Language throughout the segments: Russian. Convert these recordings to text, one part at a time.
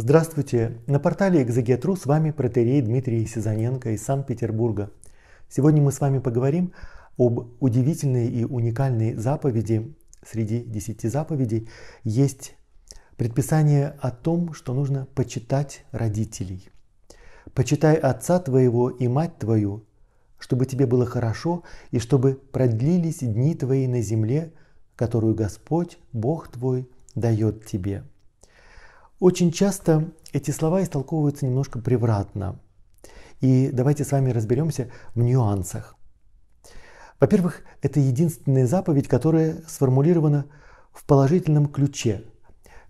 Здравствуйте! На портале Экзегетру с вами протерей Дмитрий Сизаненко из Санкт-Петербурга. Сегодня мы с вами поговорим об удивительной и уникальной заповеди. Среди десяти заповедей есть предписание о том, что нужно почитать родителей. «Почитай отца твоего и мать твою, чтобы тебе было хорошо и чтобы продлились дни твои на земле, которую Господь, Бог твой, дает тебе». Очень часто эти слова истолковываются немножко превратно. И давайте с вами разберемся в нюансах. Во-первых, это единственная заповедь, которая сформулирована в положительном ключе.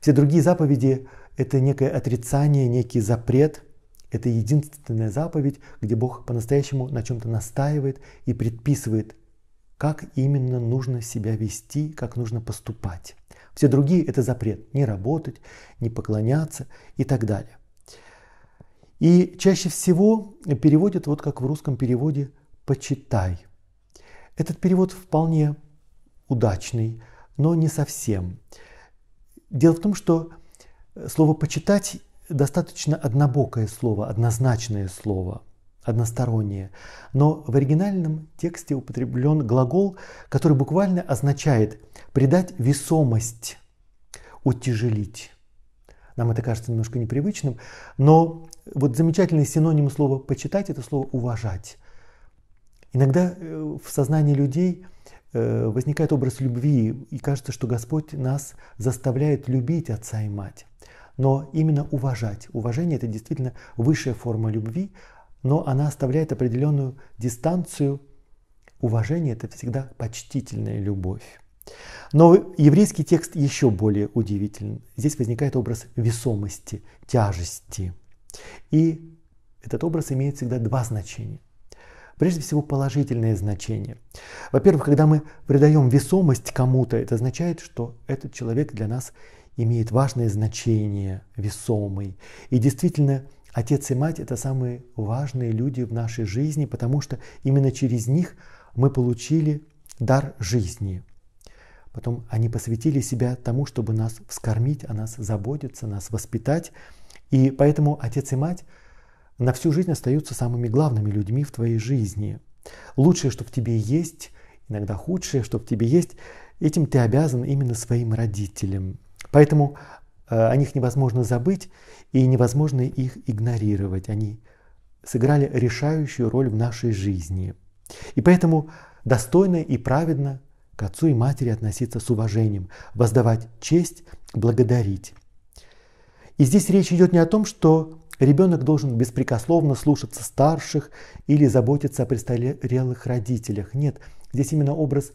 Все другие заповеди – это некое отрицание, некий запрет. Это единственная заповедь, где Бог по-настоящему на чем-то настаивает и предписывает, как именно нужно себя вести, как нужно поступать. Все другие это запрет. Не работать, не поклоняться и так далее. И чаще всего переводят, вот как в русском переводе, «почитай». Этот перевод вполне удачный, но не совсем. Дело в том, что слово «почитать» достаточно однобокое слово, однозначное слово одностороннее. Но в оригинальном тексте употреблен глагол, который буквально означает «придать весомость», «утяжелить». Нам это кажется немножко непривычным, но вот замечательный синоним слова «почитать» – это слово «уважать». Иногда э, в сознании людей э, возникает образ любви, и кажется, что Господь нас заставляет любить отца и мать но именно уважать. Уважение – это действительно высшая форма любви, но она оставляет определенную дистанцию. Уважение – это всегда почтительная любовь. Но еврейский текст еще более удивителен. Здесь возникает образ весомости, тяжести. И этот образ имеет всегда два значения. Прежде всего, положительное значение. Во-первых, когда мы придаем весомость кому-то, это означает, что этот человек для нас имеет важное значение, весомый. И действительно, Отец и мать – это самые важные люди в нашей жизни, потому что именно через них мы получили дар жизни. Потом они посвятили себя тому, чтобы нас вскормить, о нас заботиться, нас воспитать. И поэтому отец и мать на всю жизнь остаются самыми главными людьми в твоей жизни. Лучшее, что в тебе есть, иногда худшее, что в тебе есть, этим ты обязан именно своим родителям. Поэтому Э, о них невозможно забыть и невозможно их игнорировать. Они сыграли решающую роль в нашей жизни. И поэтому достойно и праведно к отцу и матери относиться с уважением, воздавать честь, благодарить. И здесь речь идет не о том, что ребенок должен беспрекословно слушаться старших или заботиться о престарелых родителях. Нет, здесь именно образ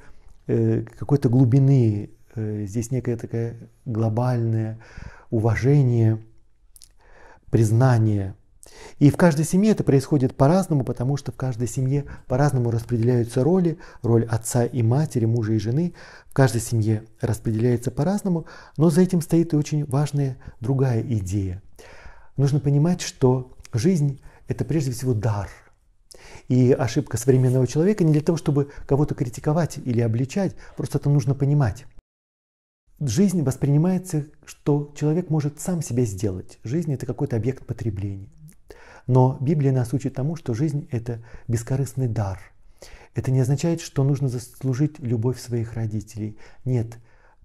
э, какой-то глубины Э, здесь некое такое глобальное уважение, признание. И в каждой семье это происходит по-разному, потому что в каждой семье по-разному распределяются роли, роль отца и матери, мужа и жены. В каждой семье распределяется по-разному, но за этим стоит и очень важная другая идея. Нужно понимать, что жизнь – это прежде всего дар – и ошибка современного человека не для того, чтобы кого-то критиковать или обличать, просто это нужно понимать жизнь воспринимается, что человек может сам себя сделать. Жизнь – это какой-то объект потребления. Но Библия нас учит тому, что жизнь – это бескорыстный дар. Это не означает, что нужно заслужить любовь своих родителей. Нет,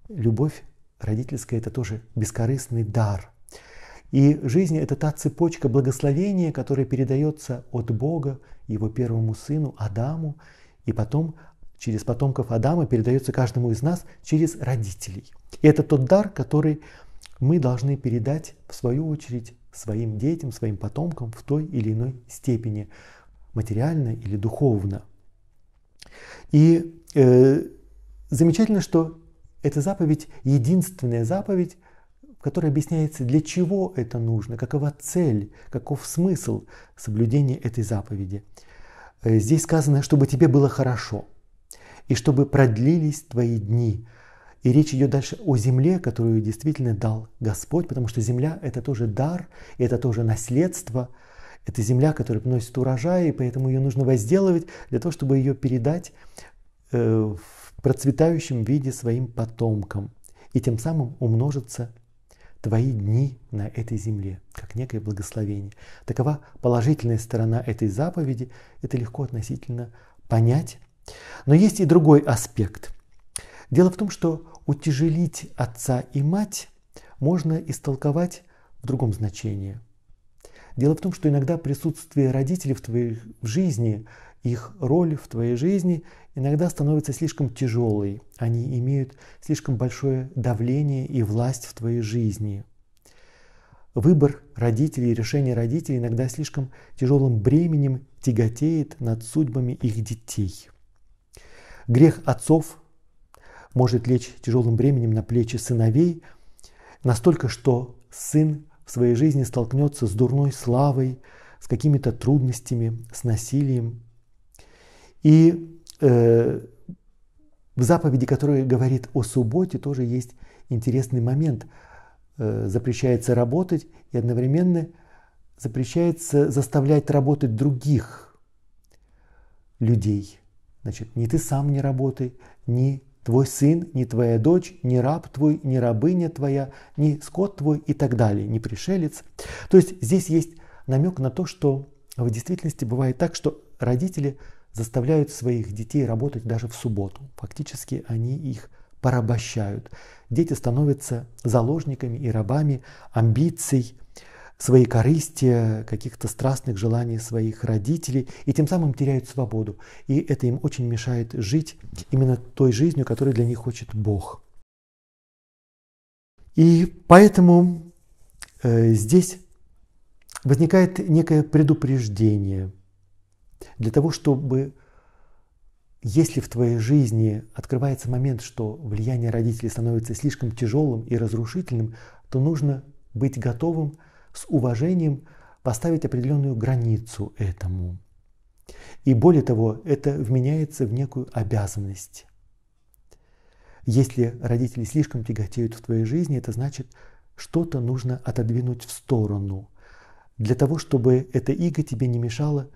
любовь родительская – это тоже бескорыстный дар. И жизнь – это та цепочка благословения, которая передается от Бога его первому сыну Адаму, и потом через потомков Адама передается каждому из нас через родителей. И это тот дар, который мы должны передать, в свою очередь, своим детям, своим потомкам в той или иной степени, материально или духовно. И э, замечательно, что эта заповедь единственная заповедь, в которой объясняется, для чего это нужно, какова цель, каков смысл соблюдения этой заповеди. Э, здесь сказано, чтобы тебе было хорошо – и чтобы продлились твои дни. И речь идет дальше о земле, которую действительно дал Господь, потому что земля – это тоже дар, это тоже наследство. Это земля, которая приносит урожай, и поэтому ее нужно возделывать для того, чтобы ее передать э, в процветающем виде своим потомкам. И тем самым умножится твои дни на этой земле, как некое благословение. Такова положительная сторона этой заповеди. Это легко относительно понять но есть и другой аспект. Дело в том, что утяжелить отца и мать можно истолковать в другом значении. Дело в том, что иногда присутствие родителей в твоей в жизни, их роль в твоей жизни иногда становится слишком тяжелой. Они имеют слишком большое давление и власть в твоей жизни. Выбор родителей, решение родителей иногда слишком тяжелым бременем тяготеет над судьбами их детей. Грех отцов может лечь тяжелым бременем на плечи сыновей, настолько, что сын в своей жизни столкнется с дурной славой, с какими-то трудностями, с насилием. И э, в заповеди, которая говорит о субботе, тоже есть интересный момент. Э, запрещается работать и одновременно запрещается заставлять работать других людей. Значит, ни ты сам не работай, ни твой сын, ни твоя дочь, ни раб твой, ни рабыня твоя, ни скот твой и так далее, ни пришелец. То есть здесь есть намек на то, что в действительности бывает так, что родители заставляют своих детей работать даже в субботу. Фактически они их порабощают. Дети становятся заложниками и рабами амбиций, своей корысти, каких-то страстных желаний своих родителей, и тем самым теряют свободу. И это им очень мешает жить именно той жизнью, которую для них хочет Бог. И поэтому э, здесь возникает некое предупреждение для того, чтобы если в твоей жизни открывается момент, что влияние родителей становится слишком тяжелым и разрушительным, то нужно быть готовым с уважением поставить определенную границу этому. И более того, это вменяется в некую обязанность. Если родители слишком тяготеют в твоей жизни, это значит, что-то нужно отодвинуть в сторону, для того, чтобы эта иго тебе не мешала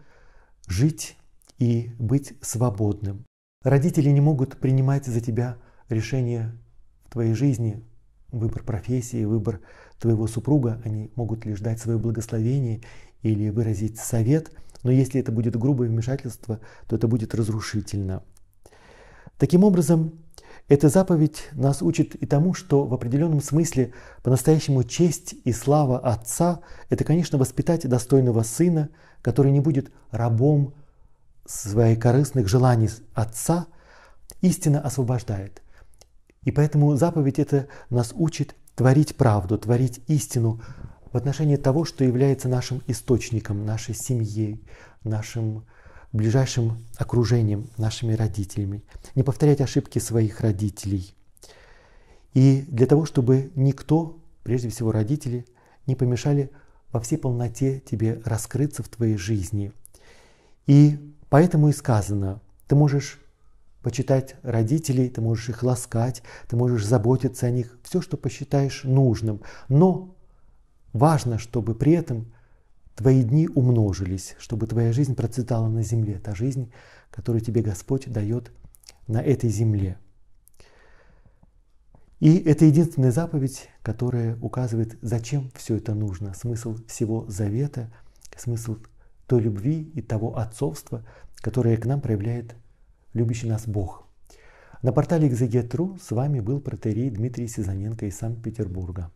жить и быть свободным. Родители не могут принимать за тебя решения в твоей жизни, выбор профессии, выбор твоего супруга, они могут лишь дать свое благословение или выразить совет, но если это будет грубое вмешательство, то это будет разрушительно. Таким образом, эта заповедь нас учит и тому, что в определенном смысле по-настоящему честь и слава отца – это, конечно, воспитать достойного сына, который не будет рабом своих корыстных желаний отца, истина освобождает – и поэтому заповедь это нас учит творить правду, творить истину в отношении того, что является нашим источником, нашей семьей, нашим ближайшим окружением, нашими родителями. Не повторять ошибки своих родителей. И для того, чтобы никто, прежде всего родители, не помешали во всей полноте тебе раскрыться в твоей жизни. И поэтому и сказано, ты можешь почитать родителей, ты можешь их ласкать, ты можешь заботиться о них, все, что посчитаешь нужным. Но важно, чтобы при этом твои дни умножились, чтобы твоя жизнь процветала на земле, та жизнь, которую тебе Господь дает на этой земле. И это единственная заповедь, которая указывает, зачем все это нужно, смысл всего завета, смысл той любви и того отцовства, которое к нам проявляет любящий нас Бог. На портале Экзегет.ру с вами был протерей Дмитрий Сизаненко из Санкт-Петербурга.